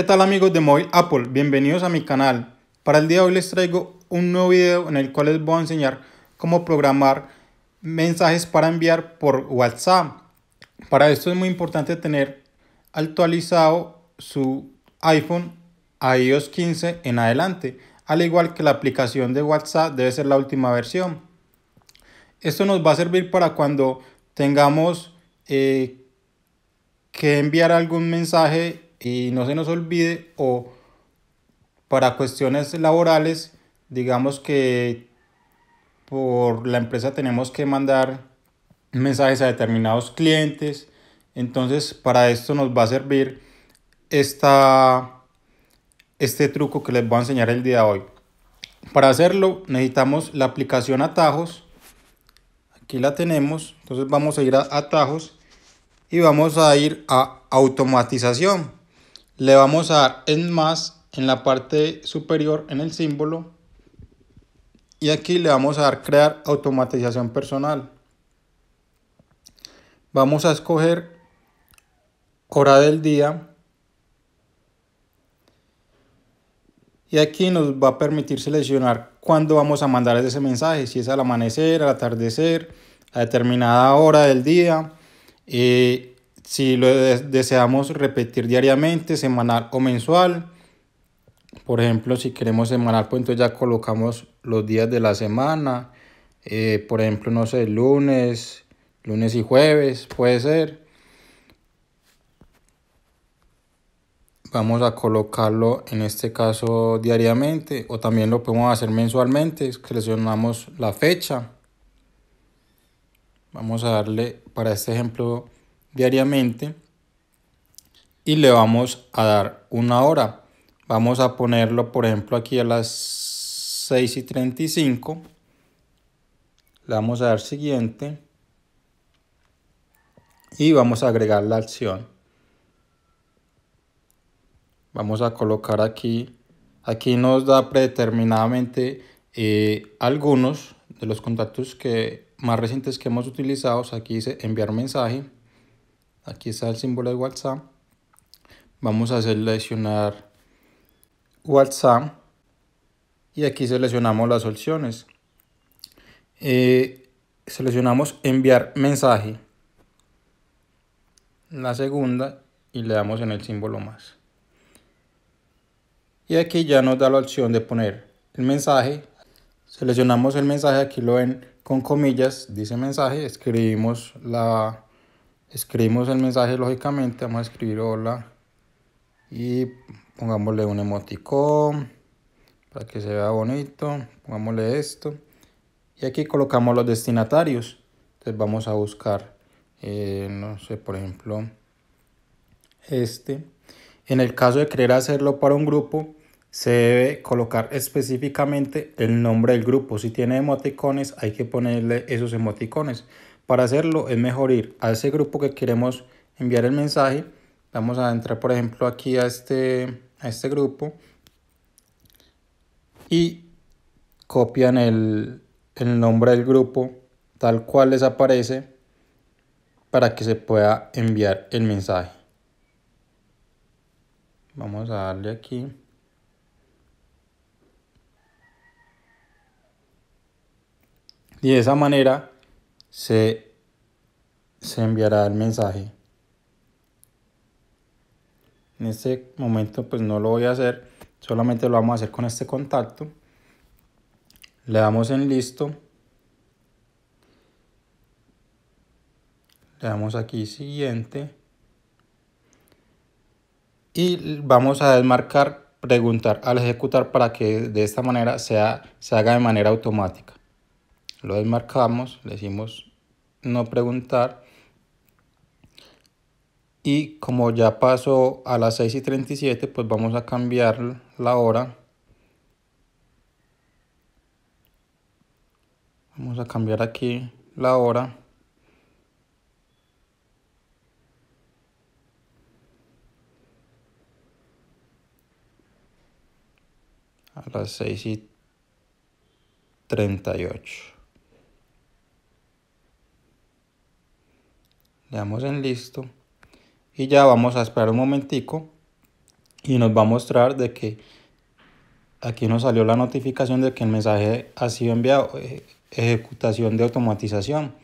¿Qué tal amigos de Móvil Apple? Bienvenidos a mi canal. Para el día de hoy les traigo un nuevo video en el cual les voy a enseñar cómo programar mensajes para enviar por WhatsApp. Para esto es muy importante tener actualizado su iPhone iOS 15 en adelante, al igual que la aplicación de WhatsApp debe ser la última versión. Esto nos va a servir para cuando tengamos eh, que enviar algún mensaje y no se nos olvide o para cuestiones laborales, digamos que por la empresa tenemos que mandar mensajes a determinados clientes. Entonces, para esto nos va a servir esta, este truco que les voy a enseñar el día de hoy. Para hacerlo necesitamos la aplicación Atajos. Aquí la tenemos. Entonces vamos a ir a Atajos y vamos a ir a Automatización le vamos a dar en más en la parte superior en el símbolo y aquí le vamos a dar crear automatización personal vamos a escoger hora del día y aquí nos va a permitir seleccionar cuándo vamos a mandar ese mensaje si es al amanecer al atardecer a determinada hora del día eh, si lo deseamos repetir diariamente, semanal o mensual. Por ejemplo, si queremos semanal, pues entonces ya colocamos los días de la semana. Eh, por ejemplo, no sé, lunes, lunes y jueves, puede ser. Vamos a colocarlo en este caso diariamente o también lo podemos hacer mensualmente. Seleccionamos la fecha. Vamos a darle para este ejemplo diariamente y le vamos a dar una hora. Vamos a ponerlo, por ejemplo, aquí a las 6 y 35. Le vamos a dar siguiente. Y vamos a agregar la acción. Vamos a colocar aquí. Aquí nos da predeterminadamente eh, algunos de los contactos que más recientes que hemos utilizado. Aquí dice enviar mensaje aquí está el símbolo de WhatsApp. Vamos a seleccionar WhatsApp y aquí seleccionamos las opciones. Eh, seleccionamos enviar mensaje. La segunda y le damos en el símbolo más. Y aquí ya nos da la opción de poner el mensaje. Seleccionamos el mensaje, aquí lo ven con comillas, dice mensaje, escribimos la Escribimos el mensaje, lógicamente, vamos a escribir hola y pongámosle un emoticón para que se vea bonito, pongámosle esto y aquí colocamos los destinatarios. Entonces vamos a buscar, eh, no sé, por ejemplo, este. En el caso de querer hacerlo para un grupo, se debe colocar específicamente el nombre del grupo. Si tiene emoticones, hay que ponerle esos emoticones. Para hacerlo es mejor ir a ese grupo que queremos enviar el mensaje. Vamos a entrar por ejemplo aquí a este, a este grupo y copian el, el nombre del grupo tal cual les aparece para que se pueda enviar el mensaje. Vamos a darle aquí. Y de esa manera se, enviará el mensaje. En este momento pues no lo voy a hacer, solamente lo vamos a hacer con este contacto. Le damos en listo. Le damos aquí siguiente. Y vamos a desmarcar preguntar al ejecutar para que de esta manera sea, se haga de manera automática lo desmarcamos, le decimos no preguntar. Y como ya pasó a las 6 y 37, pues vamos a cambiar la hora. Vamos a cambiar aquí la hora. A las 6 y 38. le damos en listo y ya vamos a esperar un momentico y nos va a mostrar de que aquí nos salió la notificación de que el mensaje ha sido enviado eh, ejecutación de automatización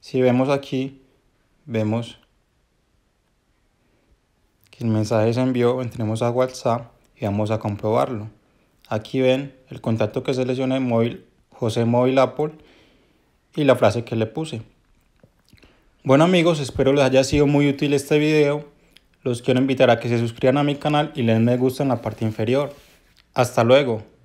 si vemos aquí vemos que el mensaje se envió entremos a whatsapp y vamos a comprobarlo aquí ven el contacto que seleccioné móvil José Móvil Apple y la frase que le puse bueno amigos, espero les haya sido muy útil este video. Los quiero invitar a que se suscriban a mi canal y le den me gusta en la parte inferior. Hasta luego.